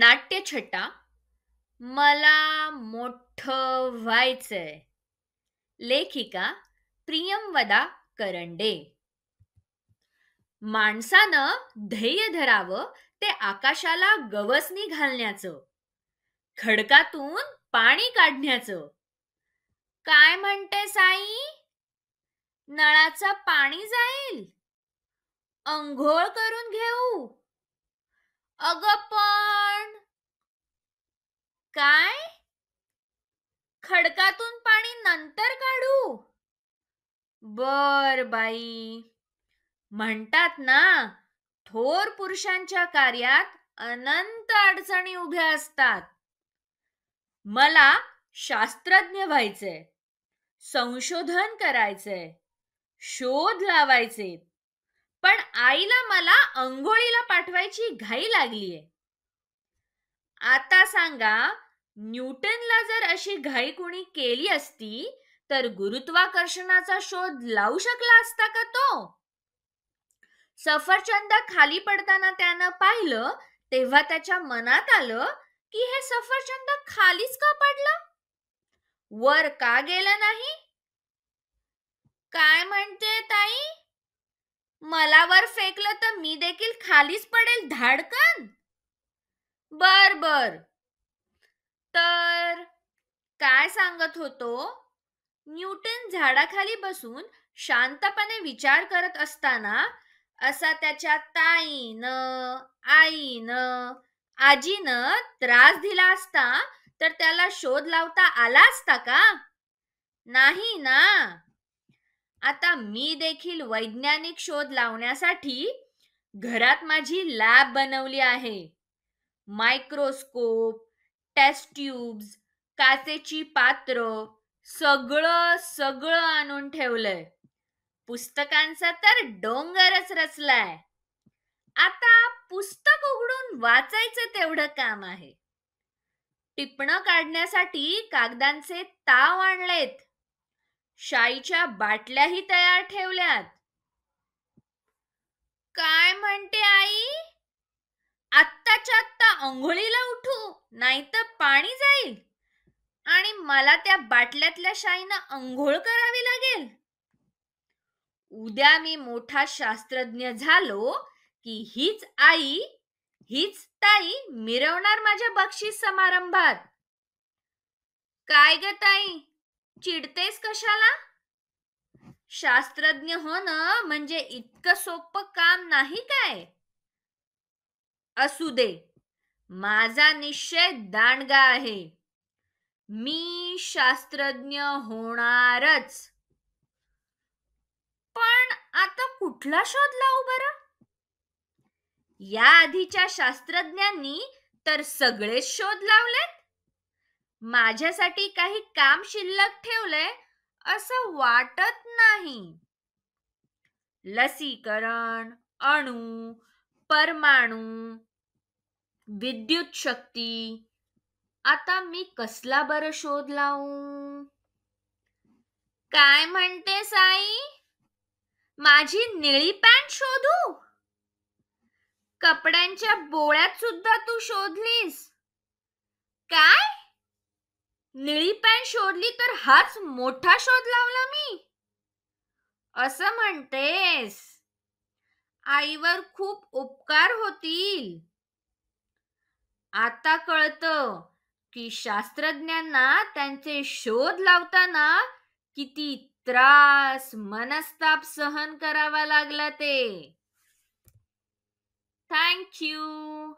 नाट्यछटा मला मोठ व्हायचंय लेखिका प्रियंवदा करंडे माणसानं ध्येय धराव ते आकाशाला गवसनी घालण्याचं खडकातून पाणी काढण्याचं काय म्हणते साई नळाचं पाणी जाईल अंघोळ करून घेऊ अग पण काय खडकातून पाणी नंतर काढू बर बाई म्हणतात ना थोर पुरुषांच्या कार्यात अनंत अडचणी उभ्या असतात मला शास्त्रज्ञ व्हायचंय संशोधन करायचंय शोध लावायचे पण आईला मला अंघोळीला पाठवायची घाई लागलीय आता सांगा न्यूटनला जर अशी घाई कोणी केली असती तर गुरुत्वाकर्षणाचा शोध लावू शकला असता का तो सफरचंद खाली पडताना त्यानं पाहिलं तेव्हा त्याच्या मनात आलं की हे सफरचंद खालीच का पडलं वर का गेलं नाही काय म्हणते ताई मला वर फेकलं तर मी देखील खालीच पडेल धाडकन बर बर तर काय सांगत होतो न्यूटन झाडाखाली बसून शांतपणे विचार करत असताना असा त्याच्या ताईनं आईनं आजीनं त्रास दिला असता तर त्याला शोध लावता आला असता का नाही ना आता मी देखील वैज्ञानिक शोध लावण्यासाठी घरात माझी लॅब बनवली आहे मायक्रोस्कोप टेस्ट ट्यूब्स काचेची पात्र सगळं सगळं आणून ठेवलंय पुस्तकांचा तर डोंगरच रचलाय आता पुस्तक उघडून वाचायचं तेवढं काम आहे टिपणं काढण्यासाठी कागदांचे ताव आणलेत शाईच्या बाटल्याही तयार ठेवल्यात काय म्हणते आई आत्ताच्या आत्ता अंघोळीला उठू नाहीतर पाणी जाईल आणि मला त्या बाटल्यातल्या शाईनं अंघोळ करावी लागेल उद्या मी मोठा शास्त्रज्ञ झालो की हीच आई हीच ताई मिरवणार माझ्या बक्षीस समारंभात काय ग ताई चिडतेस कशाला शास्त्रज्ञ होणं म्हणजे इतकं सोप काम नाही काय असू दे माझा निश्चय दांडगा आहे मी शास्त्रज्ञ होणारच पण आता कुठला शोध लावू बरं या आधीच्या शास्त्रज्ञांनी तर सगळेच शोध लावलेत माझ्यासाठी काही काम शिल्लक ठेवलंय असं वाटत नाही लसीकरण अणू परमाणू विद्युत शक्ती आता मी कसला बर शोध लावू काय म्हणते साई माझी निळी पॅन्ट शोधू कपड्यांच्या बोळ्यात सुद्धा तू शोधलीस काय निळी पॅन शोधली तर हाच मोठा शोध लावला मी असं म्हणतेस आईवर खूप उपकार होतील आता कळतं की शास्त्रज्ञांना त्यांचे शोध लावताना किती त्रास मनस्ताप सहन करावा लागला ते थँक्यू